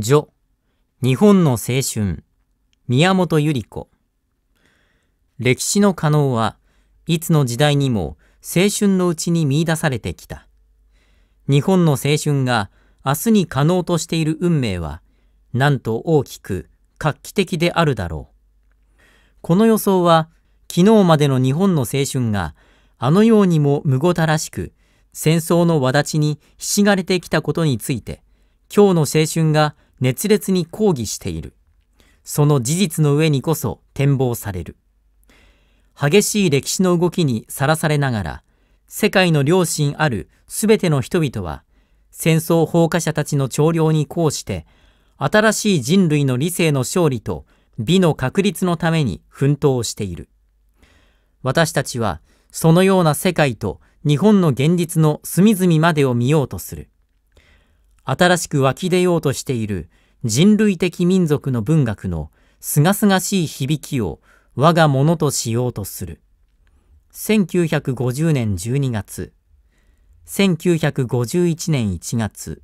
女、日本の青春、宮本百合子。歴史の可能はいつの時代にも青春のうちに見出されてきた。日本の青春が明日に可能としている運命は、なんと大きく画期的であるだろう。この予想は、昨日までの日本の青春があのようにもむごたらしく、戦争の輪立ちにひしがれてきたことについて、今日の青春が熱烈に抗議している。その事実の上にこそ展望される。激しい歴史の動きにさらされながら、世界の良心あるすべての人々は、戦争放火者たちの長領に抗して、新しい人類の理性の勝利と美の確立のために奮闘している。私たちは、そのような世界と日本の現実の隅々までを見ようとする。新しく湧き出ようとしている人類的民族の文学の清々しい響きを我がものとしようとする。1950年12月、1951年1月、